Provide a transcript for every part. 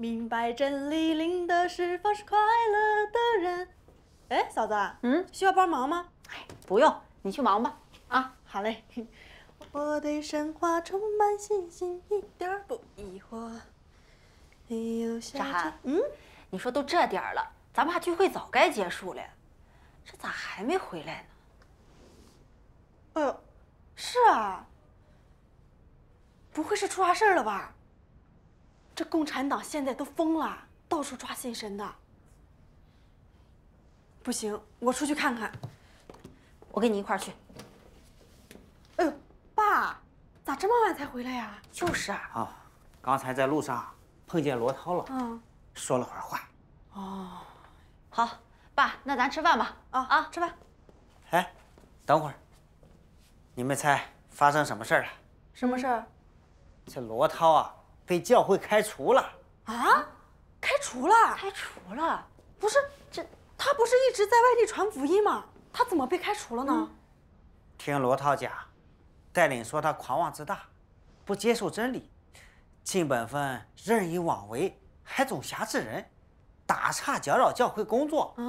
明白真理，领的是方是快乐的人。哎，嫂子，嗯，需要帮忙吗？哎，不用，你去忙吧。啊，好嘞。我对神话充满信心，一点不疑惑。张涵，嗯，你说都这点了，咱爸聚会早该结束了，这咋还没回来呢？呦，是啊，不会是出啥事儿了吧？这共产党现在都疯了，到处抓信神的。不行，我出去看看。我跟你一块儿去。哎呦，爸，咋这么晚才回来呀？就是啊，刚才在路上碰见罗涛了，嗯，说了会儿话。哦，好，爸，那咱吃饭吧。啊啊，吃饭。哎，等会儿，你们猜发生什么事儿了？什么事儿？这罗涛啊。被教会开除了！啊，开除了！开除了！不是这他不是一直在外地传福音吗？他怎么被开除了呢？听罗涛讲，带领说他狂妄自大，不接受真理，尽本分任意妄为，还总挟持人，打岔搅扰教会工作。啊！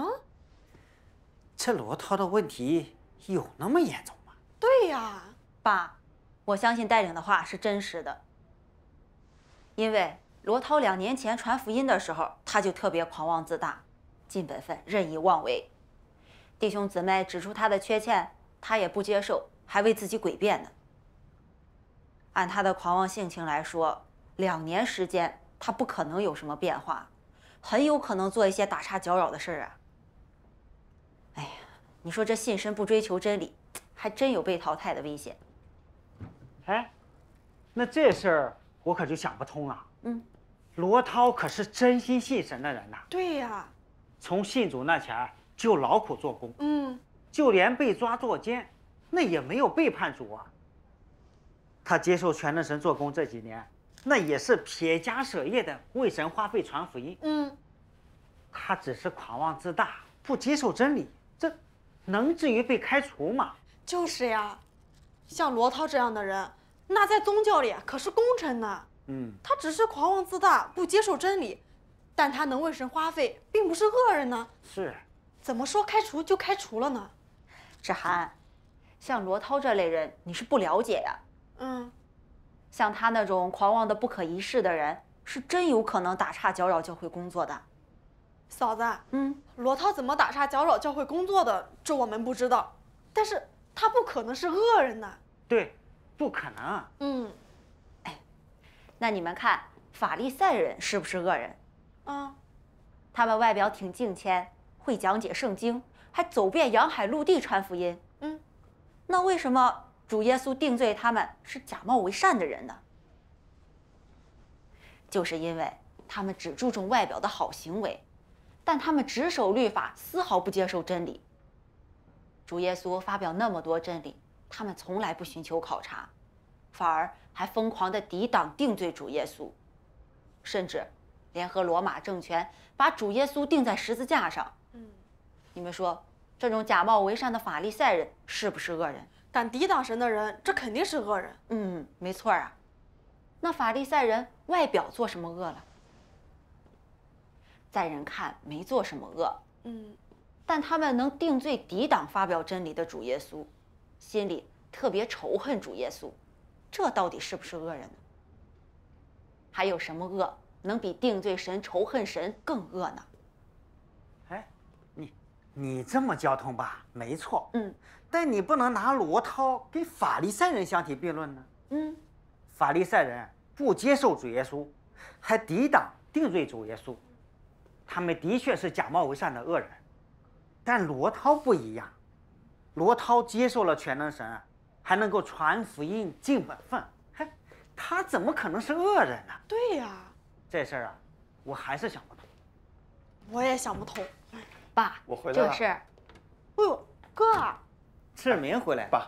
这罗涛的问题有那么严重吗？对呀，爸，我相信带领的话是真实的。因为罗涛两年前传福音的时候，他就特别狂妄自大，尽本分任意妄为，弟兄姊妹指出他的缺陷，他也不接受，还为自己诡辩呢。按他的狂妄性情来说，两年时间他不可能有什么变化，很有可能做一些打岔搅扰的事儿啊。哎呀，你说这信身不追求真理，还真有被淘汰的危险。哎，那这事儿。我可就想不通了。嗯，罗涛可是真心信神的人呐。对呀，从信主那前就劳苦做工。嗯，就连被抓坐监，那也没有背叛主啊。他接受全能神做工这几年，那也是撇家舍业的为神花费传福音。嗯，他只是狂妄自大，不接受真理，这能至于被开除吗？就是呀，像罗涛这样的人。那在宗教里可是功臣呢。嗯，他只是狂妄自大，不接受真理，但他能为神花费，并不是恶人呢。是，怎么说开除就开除了呢？芷涵，像罗涛这类人你是不了解呀。嗯，像他那种狂妄的不可一世的人，是真有可能打岔搅扰教会工作的。嫂子，嗯，罗涛怎么打岔搅扰教会工作的，这我们不知道。但是他不可能是恶人呢。对。不可能。嗯，哎，那你们看法利赛人是不是恶人？啊，他们外表挺敬虔，会讲解圣经，还走遍洋海陆地传福音。嗯，那为什么主耶稣定罪他们是假冒为善的人呢？就是因为他们只注重外表的好行为，但他们只守律法，丝毫不接受真理。主耶稣发表那么多真理。他们从来不寻求考察，反而还疯狂地抵挡定罪主耶稣，甚至联合罗马政权把主耶稣钉在十字架上。嗯，你们说这种假冒为善的法利赛人是不是恶人？敢抵挡神的人，这肯定是恶人。嗯，没错啊。那法利赛人外表做什么恶了？在人看没做什么恶。嗯，但他们能定罪抵挡、发表真理的主耶稣。心里特别仇恨主耶稣，这到底是不是恶人呢？还有什么恶能比定罪神、仇恨神更恶呢？哎，你你这么交通吧，没错，嗯，但你不能拿罗涛跟法利赛人相提并论呢，嗯，法利赛人不接受主耶稣，还抵挡定罪主耶稣，他们的确是假冒为善的恶人，但罗涛不一样。罗涛接受了全能神，还能够传福音尽本分，嘿，他怎么可能是恶人呢？对呀，这事儿啊，我还是想不通。我也想不通，爸，我回来了。就是，哎呦，哥，志明回来。爸，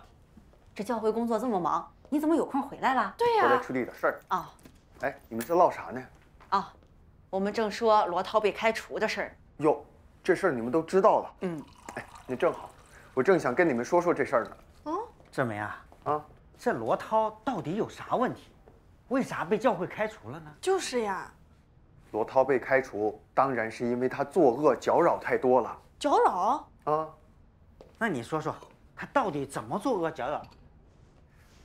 这教会工作这么忙，你怎么有空回来了？对呀，我在处理点事儿。啊，哎，你们在唠啥呢？啊，我们正说罗涛被开除的事儿。哟，这事儿你们都知道了。嗯，哎，那正好。我正想跟你们说说这事儿呢。嗯，怎么样？啊，这罗涛到底有啥问题？为啥被教会开除了呢？就是呀，罗涛被开除，当然是因为他作恶搅扰太多了。搅扰？啊，那你说说，他到底怎么作恶搅扰？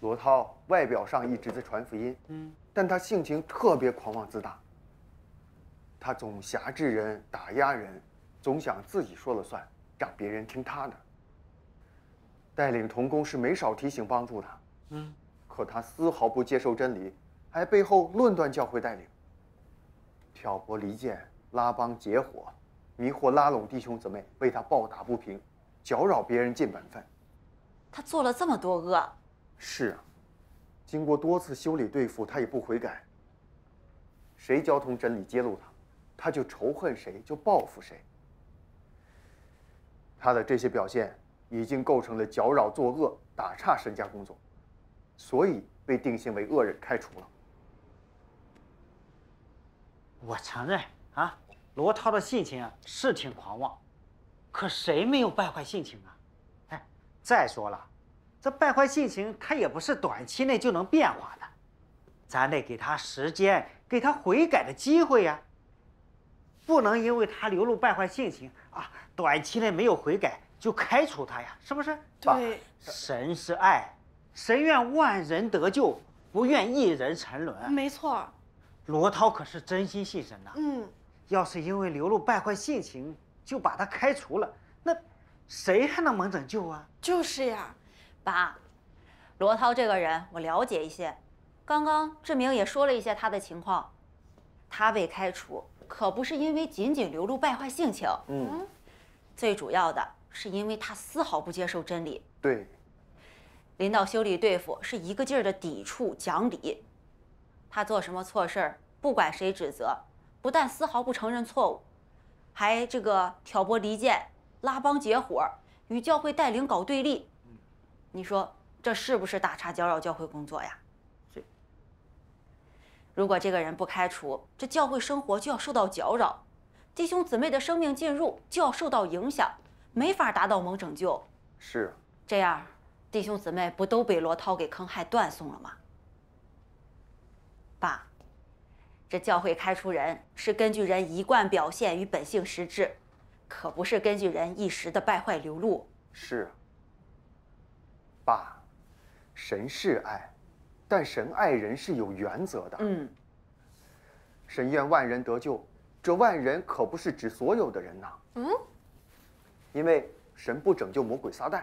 罗涛外表上一直在传福音，但他性情特别狂妄自大。他总挟制人、打压人，总想自己说了算，让别人听他的。带领童工是没少提醒帮助他，嗯，可他丝毫不接受真理，还背后论断教会带领，挑拨离间、拉帮结伙，迷惑拉拢弟兄姊妹为他抱打不平，搅扰别人尽本分。他做了这么多恶。是啊，经过多次修理对付他也不悔改，谁交通真理揭露他，他就仇恨谁，就报复谁。他的这些表现。已经构成了搅扰作恶、打岔身家工作，所以被定性为恶人开除了。我承认啊，罗涛的性情是挺狂妄，可谁没有败坏性情啊？哎，再说了，这败坏性情他也不是短期内就能变化的，咱得给他时间，给他悔改的机会呀。不能因为他流露败坏性情啊，短期内没有悔改。就开除他呀，是不是？对，神是爱，神愿万人得救，不愿一人沉沦。没错，罗涛可是真心信神的。嗯，要是因为流露败坏性情就把他开除了，那谁还能蒙拯救啊？就是呀，爸，罗涛这个人我了解一些，刚刚志明也说了一些他的情况，他被开除可不是因为仅仅流露败坏性情。嗯，最主要的。是因为他丝毫不接受真理。对，临到修理对付，是一个劲儿的抵触讲理。他做什么错事儿，不管谁指责，不但丝毫不承认错误，还这个挑拨离间、拉帮结伙，与教会带领搞对立。你说这是不是打叉搅扰教会工作呀？如果这个人不开除，这教会生活就要受到搅扰，弟兄姊妹的生命进入就要受到影响。没法达到蒙拯救，是这样，弟兄姊妹不都被罗涛给坑害断送了吗？爸，这教会开除人是根据人一贯表现与本性实质，可不是根据人一时的败坏流露。是，爸，神是爱，但神爱人是有原则的。嗯，神愿万人得救，这万人可不是指所有的人呐。嗯。因为神不拯救魔鬼撒旦，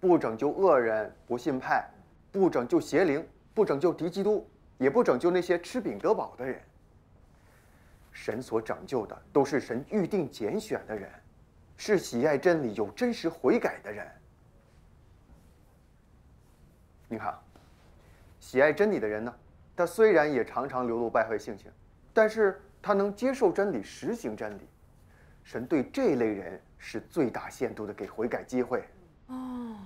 不拯救恶人不信派，不拯救邪灵，不拯救敌基督，也不拯救那些吃饼得饱的人。神所拯救的都是神预定拣选的人，是喜爱真理、有真实悔改的人。你看，喜爱真理的人呢，他虽然也常常流露败坏性情，但是他能接受真理、实行真理。神对这类人。是最大限度的给悔改机会，哦，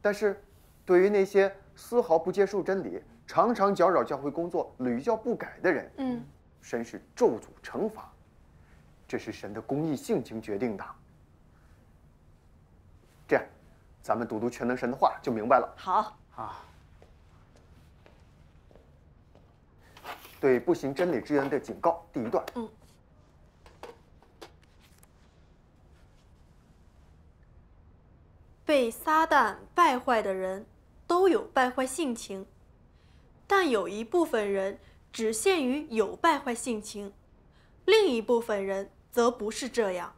但是，对于那些丝毫不接受真理、常常搅扰教会工作、屡教不改的人，嗯，神是咒诅惩罚，这是神的公义性情决定的。这样，咱们读读全能神的话就明白了。好啊，对不行真理之人的警告，第一段，嗯。被撒旦败坏的人，都有败坏性情，但有一部分人只限于有败坏性情，另一部分人则不是这样。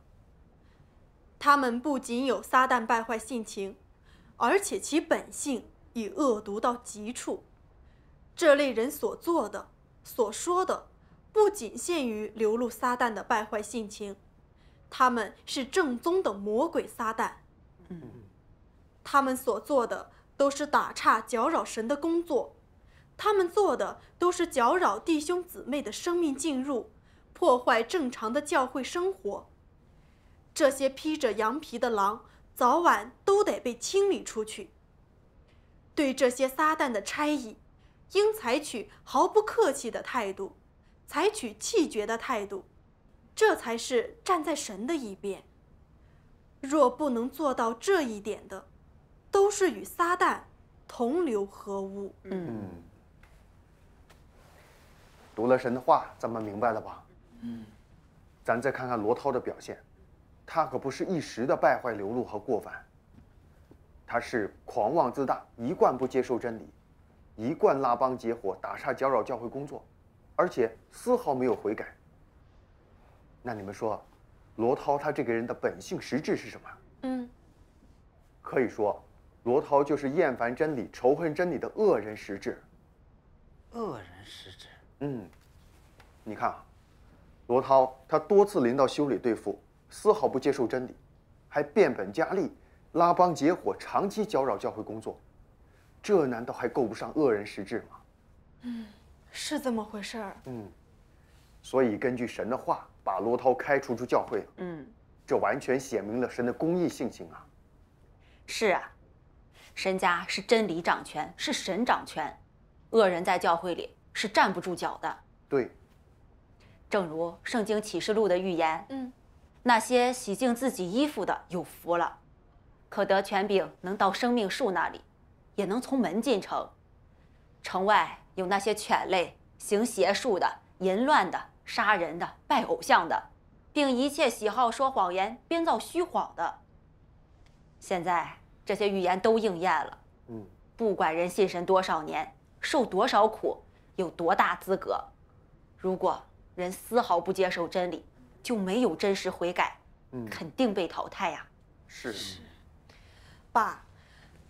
他们不仅有撒旦败坏性情，而且其本性已恶毒到极处。这类人所做的、所说的，不仅限于流露撒旦的败坏性情，他们是正宗的魔鬼撒旦。嗯。他们所做的都是打岔搅扰神的工作，他们做的都是搅扰弟兄姊妹的生命进入，破坏正常的教会生活。这些披着羊皮的狼，早晚都得被清理出去。对这些撒旦的差役，应采取毫不客气的态度，采取气绝的态度，这才是站在神的一边。若不能做到这一点的，都是与撒旦同流合污。嗯，读了神的话，咱们明白了吧？嗯，咱再看看罗涛的表现，他可不是一时的败坏流露和过犯，他是狂妄自大，一贯不接受真理，一贯拉帮结伙，打岔搅扰教会工作，而且丝毫没有悔改。那你们说，罗涛他这个人的本性实质是什么？嗯，可以说。罗涛就是厌烦真理、仇恨真理的恶人实质。恶人实质。嗯，你看啊，罗涛他多次临到修理对付，丝毫不接受真理，还变本加厉，拉帮结伙，长期搅扰教会工作，这难道还够不上恶人实质吗？嗯，是这么回事儿。嗯，所以根据神的话，把罗涛开除出教会了。嗯，这完全写明了神的公义性情啊。是啊。身家是真理掌权，是神掌权，恶人在教会里是站不住脚的。对，正如《圣经启示录》的预言，嗯，那些洗净自己衣服的有福了，可得权柄，能到生命树那里，也能从门进城。城外有那些犬类、行邪术的、淫乱的、杀人的、拜偶像的，并一切喜好说谎言、编造虚谎的。现在。这些预言都应验了。嗯，不管人信神多少年，受多少苦，有多大资格，如果人丝毫不接受真理，就没有真实悔改，肯定被淘汰呀。是是。爸，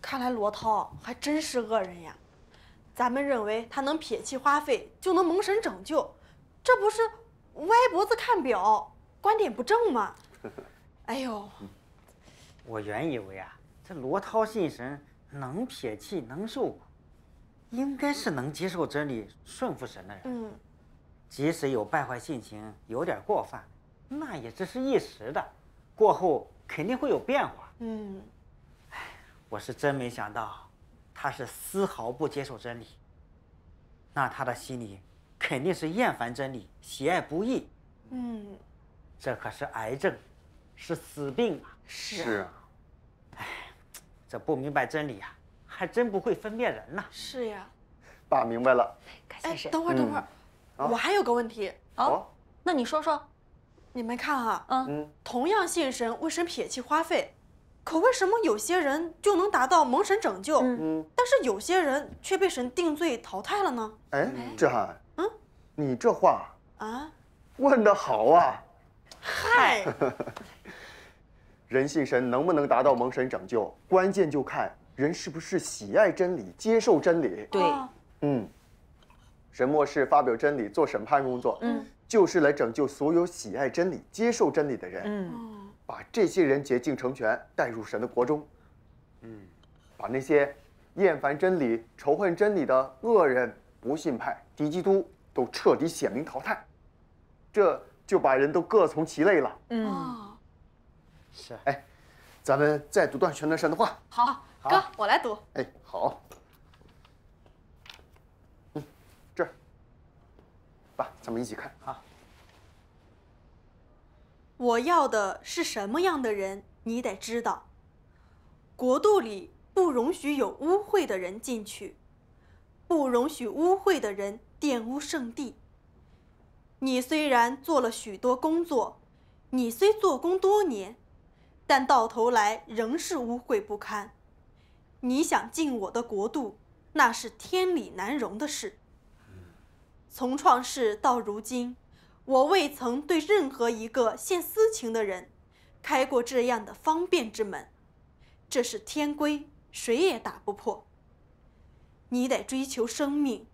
看来罗涛还真是恶人呀。咱们认为他能撇弃花费就能蒙神拯救，这不是歪脖子看表，观点不正吗？哎呦，我原以为啊。这罗涛信神，能撇气，能受苦，应该是能接受真理、顺服神的人。嗯，即使有败坏性情，有点过犯，那也只是一时的，过后肯定会有变化。嗯，哎，我是真没想到，他是丝毫不接受真理，那他的心里肯定是厌烦真理，喜爱不义。嗯，这可是癌症，是死病啊！是啊，哎。这不明白真理呀，还真不会分辨人呢。是呀，爸明白了。感谢神。等会儿，等会儿，我还有个问题。哦，那你说说，你们看啊，嗯，同样信神，为神撇弃花费，可为什么有些人就能达到蒙神拯救，嗯，但是有些人却被神定罪淘汰了呢？哎，志海，嗯，你这话啊，问得好啊。嗨。人信神能不能达到蒙神拯救？关键就看人是不是喜爱真理、接受真理。对，嗯，神末世发表真理、做审判工作，嗯，就是来拯救所有喜爱真理、接受真理的人，嗯，把这些人洁净成全，带入神的国中，嗯，把那些厌烦真理、仇恨真理的恶人、不信派、敌基督都彻底显明淘汰，这就把人都各从其类了，嗯。是。哎，咱们再读段全德山的话。好，哥，我来读。哎，好。嗯，这儿。爸，咱们一起看啊。我要的是什么样的人？你得知道，国度里不容许有污秽的人进去，不容许污秽的人玷污圣地。你虽然做了许多工作，你虽做工多年。但到头来仍是污秽不堪。你想进我的国度，那是天理难容的事。从创世到如今，我未曾对任何一个献私情的人开过这样的方便之门，这是天规，谁也打不破。你得追求生命，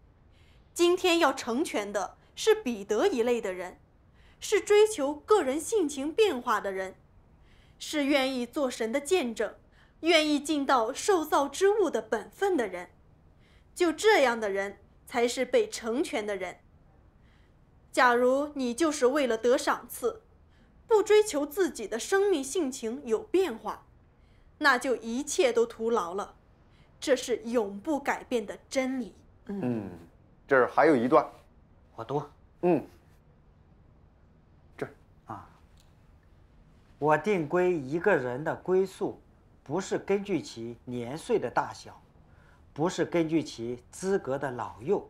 今天要成全的是彼得一类的人，是追求个人性情变化的人。是愿意做神的见证，愿意尽到受造之物的本分的人，就这样的人才是被成全的人。假如你就是为了得赏赐，不追求自己的生命性情有变化，那就一切都徒劳了。这是永不改变的真理。嗯，这儿还有一段，我读。嗯。我定规一个人的归宿，不是根据其年岁的大小，不是根据其资格的老幼，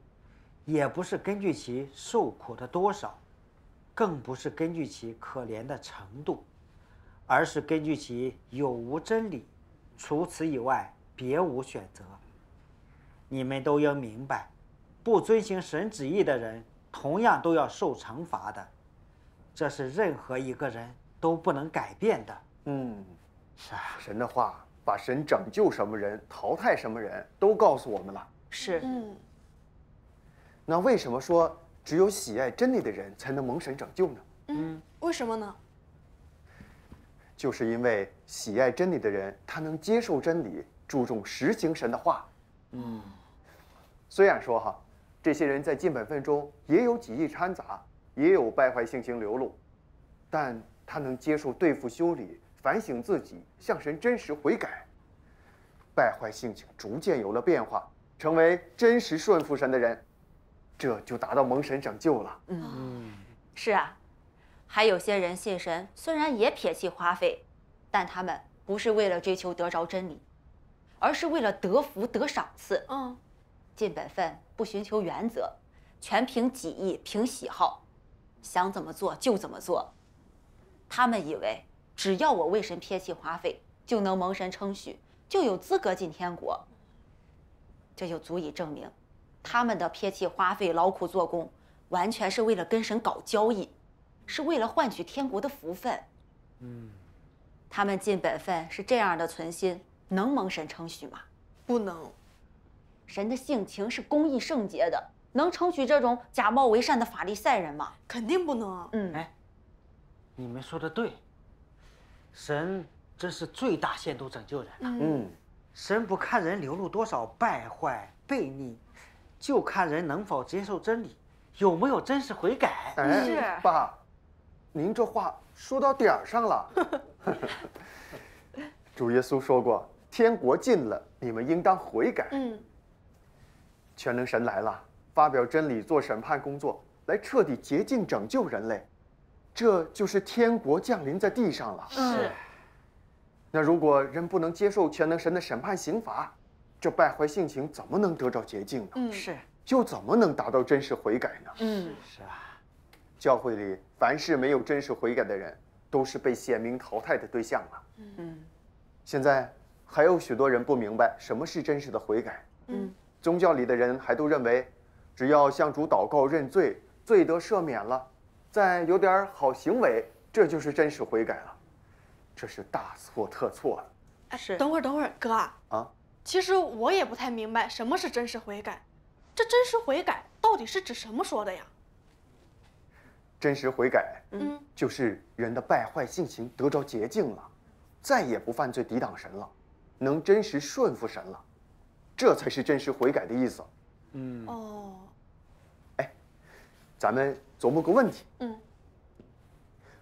也不是根据其受苦的多少，更不是根据其可怜的程度，而是根据其有无真理。除此以外，别无选择。你们都应明白，不遵行神旨意的人，同样都要受惩罚的。这是任何一个人。都不能改变的。嗯，神的话把神拯救什么人、淘汰什么人都告诉我们了。是，嗯。那为什么说只有喜爱真理的人才能蒙神拯救呢？嗯，为什么呢？就是因为喜爱真理的人，他能接受真理，注重实行神的话。嗯，虽然说哈，这些人在尽本分中也有几意掺杂，也有败坏性情流露，但。他能接受对付修理，反省自己，向神真实悔改，败坏性情逐渐有了变化，成为真实顺服神的人，这就达到蒙神拯救了。嗯，是啊，还有些人信神，虽然也撇弃花费，但他们不是为了追求得着真理，而是为了得福得赏赐。嗯，尽本分不寻求原则，全凭己意凭喜好，想怎么做就怎么做。他们以为只要我为神撇弃花费，就能蒙神称许，就有资格进天国。这就足以证明，他们的撇弃花费、劳苦做工，完全是为了跟神搞交易，是为了换取天国的福分。嗯，他们尽本分是这样的存心，能蒙神称许吗？不能。神的性情是公义圣洁的，能称许这种假冒为善的法利赛人吗？肯定不能。嗯，哎。你们说的对。神真是最大限度拯救人了。嗯，神不看人流露多少败坏悖逆，就看人能否接受真理，有没有真实悔改。是，爸，您这话说到点儿上了。主耶稣说过：“天国近了，你们应当悔改。”嗯。全能神来了，发表真理，做审判工作，来彻底竭尽拯救人类。这就是天国降临在地上了。是。那如果人不能接受全能神的审判刑罚，这败坏性情怎么能得着洁净呢？是。又怎么能达到真实悔改呢？嗯，是啊。教会里凡是没有真实悔改的人，都是被显明淘汰的对象了。嗯。现在还有许多人不明白什么是真实的悔改。嗯。宗教里的人还都认为，只要向主祷告认罪，罪得赦免了。再有点好行为，这就是真实悔改了。这是大错特错了。啊，是。等会儿，等会儿，哥啊。啊，其实我也不太明白什么是真实悔改。这真实悔改到底是指什么说的呀？真实悔改，嗯，就是人的败坏性情得着洁净了，再也不犯罪抵挡神了，能真实顺服神了，这才是真实悔改的意思。嗯。哦。哎，咱们。琢磨个问题，嗯，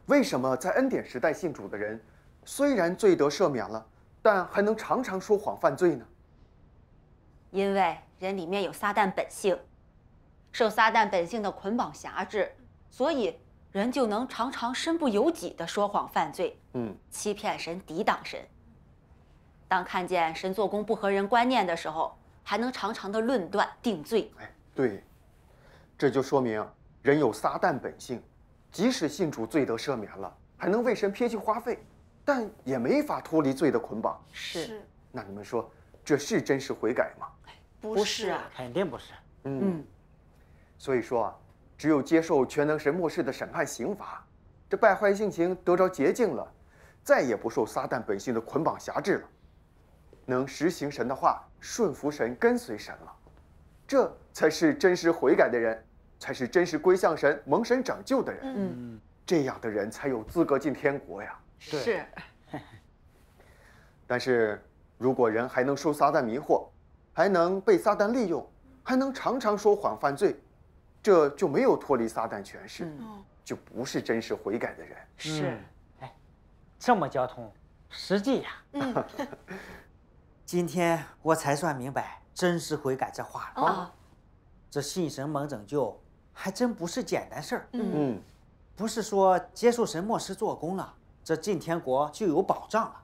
为什么在恩典时代信主的人，虽然罪得赦免了，但还能常常说谎犯罪呢？因为人里面有撒旦本性，受撒旦本性的捆绑辖制，所以人就能常常身不由己地说谎犯罪，嗯，欺骗神，抵挡神。当看见神做工不合人观念的时候，还能常常的论断定罪。哎，对，这就说明。人有撒旦本性，即使信主罪得赦免了，还能为神撇去花费，但也没法脱离罪的捆绑。是。那你们说，这是真实悔改吗？不是啊，肯定不是。嗯。所以说啊，只有接受全能神末世的审判刑罚，这败坏性情得着洁净了，再也不受撒旦本性的捆绑辖制了，能实行神的话，顺服神，跟随神了，这才是真实悔改的人。才是真实归向神、蒙神拯救的人。嗯，这样的人才有资格进天国呀。是。但是，如果人还能受撒旦迷惑，还能被撒旦利用，还能常常说谎犯罪，这就没有脱离撒旦权势，就不是真实悔改的人。是。哎，这么交通，实际呀。今天我才算明白“真实悔改”这话了。啊，这信神蒙拯救。还真不是简单事儿。嗯，不是说接受神末世做工了，这进天国就有保障了。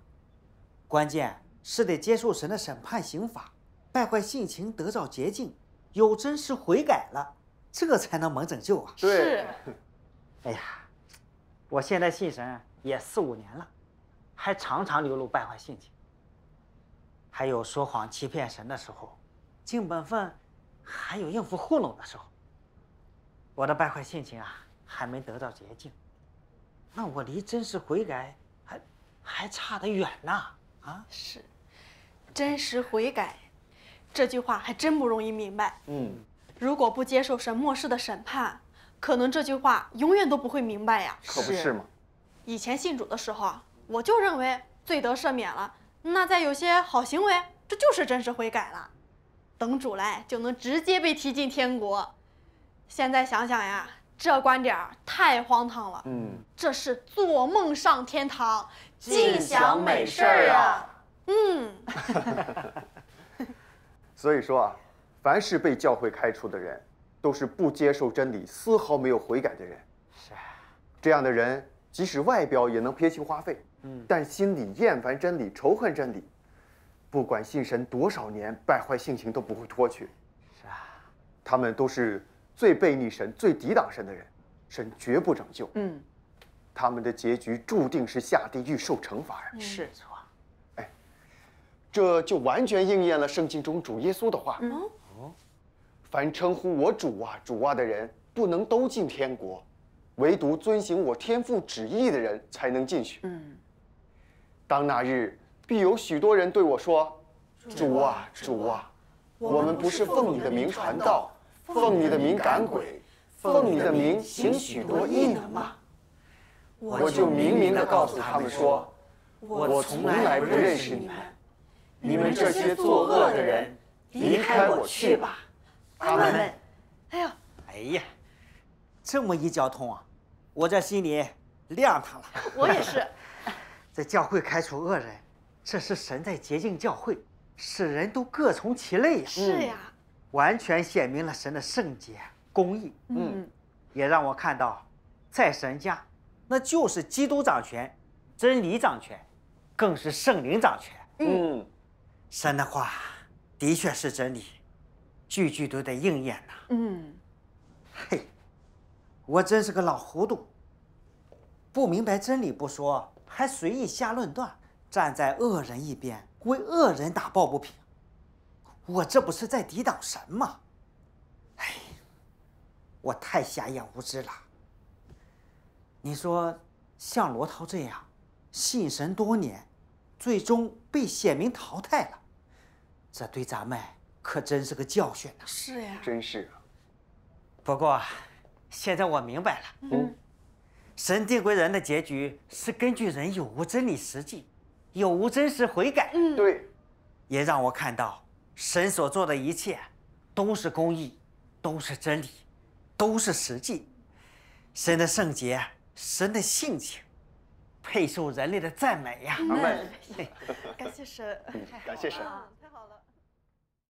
关键是得接受神的审判刑罚，败坏性情得到洁净，有真实悔改了，这才能蒙拯救啊。是。哎呀，我现在信神也四五年了，还常常流露败坏性情，还有说谎欺骗神的时候，尽本分，还有应付糊弄的时候。我的败坏性情啊，还没得到洁净，那我离真实悔改还还差得远呢。啊，是，真实悔改，这句话还真不容易明白。嗯，如果不接受神末世的审判，可能这句话永远都不会明白呀。可不是吗？以前信主的时候，我就认为罪得赦免了，那再有些好行为，这就是真实悔改了，等主来就能直接被提进天国。现在想想呀，这观点太荒唐了。嗯，这是做梦上天堂，尽享美事儿啊。嗯。所以说啊，凡是被教会开除的人，都是不接受真理、丝毫没有悔改的人。是啊。这样的人，即使外表也能撇清花费，嗯，但心里厌烦真理、仇恨真理。不管信神多少年，败坏性情都不会脱去。是啊。他们都是。最悖逆神、最抵挡神的人，神绝不拯救。嗯，他们的结局注定是下地狱受惩罚呀。是错。哎，这就完全应验了圣经中主耶稣的话。嗯哦，凡称呼我主啊主啊的人，不能都进天国，唯独遵行我天父旨意的人才能进去。嗯，当那日必有许多人对我说：“主啊主啊，我们不是奉你的名传道。”奉你的名赶鬼，奉你的名行许多异能吗？我就明明的告诉他们说，我从来不认识你们，你们这些作恶的人，离开我去吧。阿门。哎呦，哎呀，这么一交通啊！我这心里亮堂了。我也是，在教会开除恶人，这是神在洁净教会，使人都各从其类呀。是呀。完全显明了神的圣洁、公义。嗯，也让我看到，在神家，那就是基督掌权，真理掌权，更是圣灵掌权。嗯，神的话的确是真理，句句都得应验呐。嗯，嘿，我真是个老糊涂，不明白真理不说，还随意下论断，站在恶人一边，为恶人打抱不平。我这不是在抵挡神吗？哎，我太瞎眼无知了。你说，像罗涛这样信神多年，最终被显明淘汰了，这对咱们可真是个教训呐。是呀。真是啊。不过，现在我明白了。嗯。神定归人的结局是根据人有无真理实际，有无真实悔改。嗯。对。也让我看到。神所做的一切，都是公义，都是真理，都是实际。神的圣洁，神的性情，配受人类的赞美呀！感谢神，感谢神。